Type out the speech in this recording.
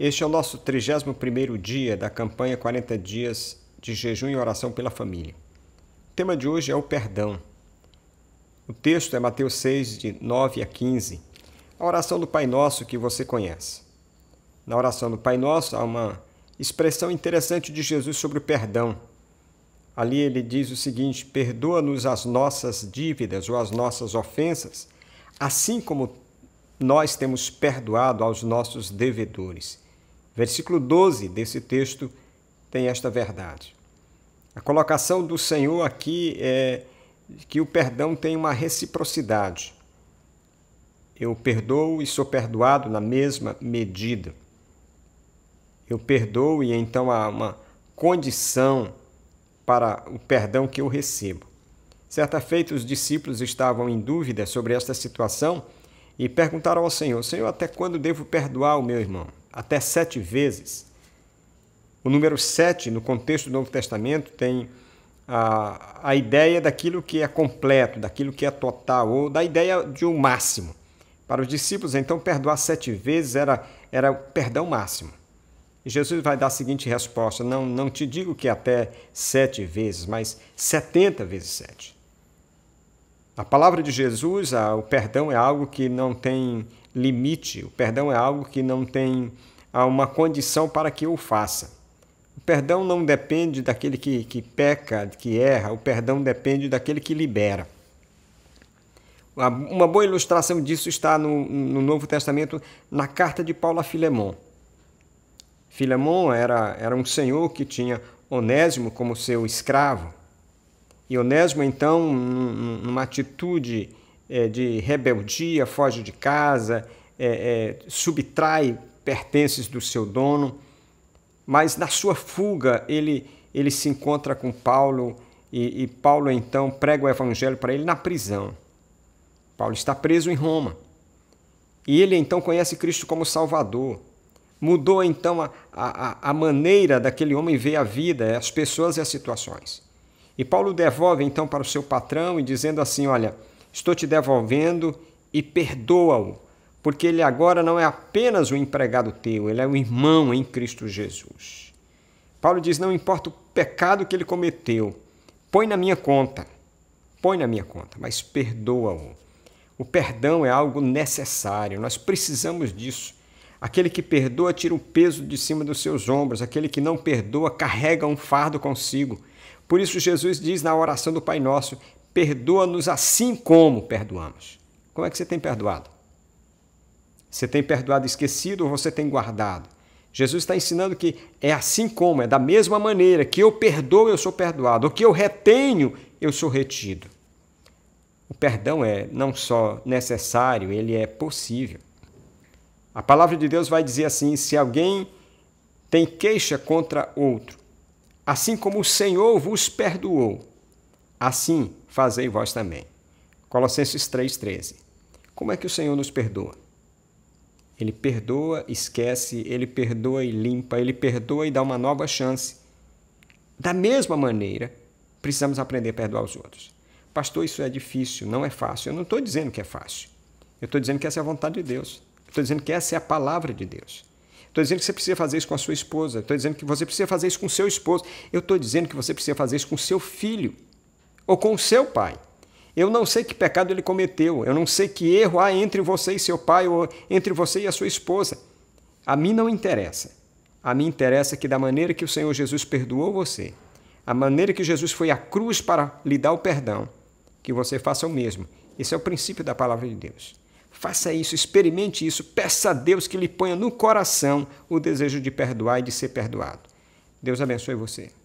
Este é o nosso 31º dia da campanha 40 dias de jejum e oração pela família. O tema de hoje é o perdão. O texto é Mateus 6 de 9 a 15, a oração do Pai Nosso que você conhece. Na oração do Pai Nosso há uma expressão interessante de Jesus sobre o perdão. Ali ele diz o seguinte: Perdoa-nos as nossas dívidas ou as nossas ofensas, assim como nós temos perdoado aos nossos devedores Versículo 12 desse texto tem esta verdade. A colocação do Senhor aqui é que o perdão tem uma reciprocidade. Eu perdoo e sou perdoado na mesma medida. Eu perdoo e então há uma condição para o perdão que eu recebo. Certa feita, os discípulos estavam em dúvida sobre esta situação e perguntaram ao Senhor: Senhor, até quando devo perdoar o meu irmão? até sete vezes. O número sete, no contexto do Novo Testamento, tem a, a ideia daquilo que é completo, daquilo que é total, ou da ideia de um máximo. Para os discípulos, então, perdoar sete vezes era, era o perdão máximo. E Jesus vai dar a seguinte resposta: não, não te digo que até sete vezes, mas setenta vezes sete. A palavra de Jesus, o perdão é algo que não tem limite, o perdão é algo que não tem uma condição para que eu faça. O perdão não depende daquele que, que peca, que erra, o perdão depende daquele que libera. Uma boa ilustração disso está no, no Novo Testamento, na carta de Paulo a Filemon. Filemon era, era um senhor que tinha Onésimo como seu escravo. E Onésimo, então, numa atitude é, de rebeldia, foge de casa, é, é, subtrai pertences do seu dono. Mas na sua fuga, ele, ele se encontra com Paulo e, e Paulo então prega o evangelho para ele na prisão. Paulo está preso em Roma. E ele então conhece Cristo como Salvador. Mudou então a, a, a, maneira daquele homem ver a vida, as pessoas e as situações. E Paulo devolve então para o seu patrão e dizendo assim: Olha, estou te devolvendo e perdoa-o, porque ele agora não é apenas um empregado teu, ele é um irmão em Cristo Jesus. Paulo diz: Não importa o pecado que ele cometeu, põe na minha conta, põe na minha conta, mas perdoa-o. O perdão é algo necessário, nós precisamos disso. Aquele que perdoa tira o peso de cima dos seus ombros, aquele que não perdoa carrega um fardo consigo. Por isso, Jesus diz na oração do Pai Nosso: perdoa-nos assim como perdoamos. Como é que você tem perdoado? Você tem perdoado esquecido ou você tem guardado? Jesus está ensinando que é assim como, é da mesma maneira que eu perdoo, eu sou perdoado, o que eu retenho, eu sou retido. O perdão é não só necessário, ele é possível. A palavra de Deus vai dizer assim: se alguém tem queixa contra outro, assim como o Senhor vos perdoou, assim fazei vós também. Colossenses 3,13. Como é que o Senhor nos perdoa? Ele perdoa, esquece, ele perdoa e limpa, ele perdoa e dá uma nova chance. Da mesma maneira, precisamos aprender a perdoar os outros. Pastor, isso é difícil, não é fácil. Eu não estou dizendo que é fácil. Eu estou dizendo que essa é a vontade de Deus. estou dizendo que essa é a palavra de Deus. Estou dizendo que você precisa fazer isso com a sua esposa. Estou dizendo que você precisa fazer isso com seu esposo. Eu estou dizendo que você precisa fazer isso com seu filho ou com o seu pai. Eu não sei que pecado ele cometeu, eu não sei que erro há entre você e seu pai ou entre você e a sua esposa. A mim não interessa. A mim interessa que, da maneira que o Senhor Jesus perdoou você, a maneira que Jesus foi à cruz para lhe dar o perdão, que você faça o mesmo. Esse é o princípio da palavra de Deus. Faça isso, experimente isso, peça a Deus que lhe ponha no coração o desejo de perdoar e de ser perdoado. Deus abençoe você.